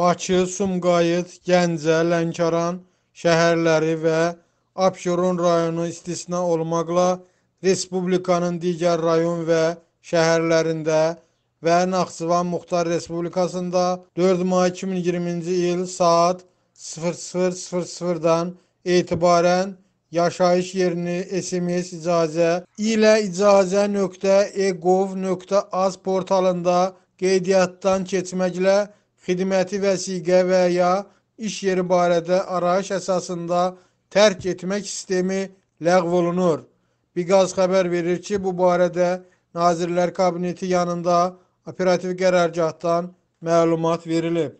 Bakı, Sumqayıt, Gəncə, Lənkəran şəhərləri və Abşeron rayonu istisna olmaqla respublikanın digər rayon və şəhərlərində və Naxçıvan Muxtar Respublikasında 4 may 2020-ci il saat 00:00-dan etibarən yaşayış yerini SMS icazə ilə icazə.egov.az portalında qeydiyyatdan keçməklə hidmeti vesike ya iş yeri barədə arayış əsasında tərk etmək sistemi ləğv olunur. Biqaz xəbər verir ki, bu barədə Nazirlər Kabineti yanında operativ qərargahdan məlumat verilib.